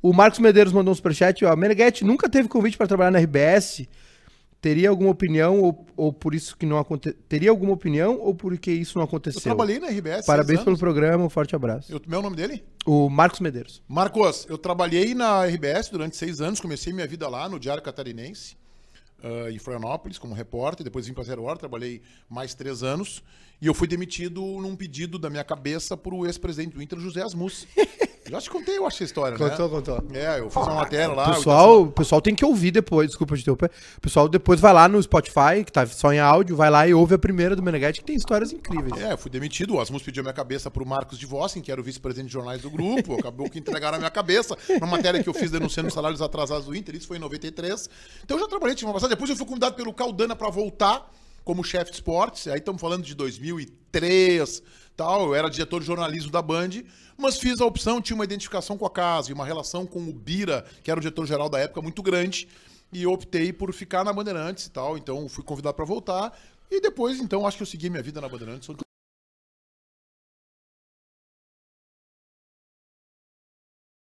O Marcos Medeiros mandou um superchat. Ó, Meneghetti nunca teve convite para trabalhar na RBS. Teria alguma opinião ou, ou por isso que não aconteceu? Teria alguma opinião ou por que isso não aconteceu? Eu trabalhei na RBS. Parabéns pelo programa, um forte abraço. Eu, meu nome dele? O Marcos Medeiros. Marcos, eu trabalhei na RBS durante seis anos, comecei minha vida lá no Diário Catarinense, uh, em Florianópolis, como repórter, depois vim para Zero Hora, trabalhei mais três anos, e eu fui demitido num pedido da minha cabeça por o ex-presidente do Inter, José Asmus. Já acho que contei, eu acho, a história, contou, né? Contou, contou. É, eu fiz uma matéria lá. O pessoal, o assim, pessoal tem que ouvir depois, desculpa de ter o pé. O pessoal depois vai lá no Spotify, que tá só em áudio, vai lá e ouve a primeira do Meneghete, que tem histórias incríveis. É, eu fui demitido, o Asmus pediu a minha cabeça pro Marcos de Vossen, que era o vice-presidente de jornais do grupo, acabou que entregaram a minha cabeça uma matéria que eu fiz denunciando os salários atrasados do Inter, isso foi em 93. Então eu já trabalhei, tinha uma passada, depois eu fui convidado pelo Caldana pra voltar, como chefe de esportes, aí estamos falando de 2003, tal, eu era diretor de jornalismo da Band, mas fiz a opção, tinha uma identificação com a casa e uma relação com o Bira, que era o diretor-geral da época, muito grande, e optei por ficar na Bandeirantes e tal, então fui convidado para voltar, e depois, então, acho que eu segui minha vida na Bandeirantes.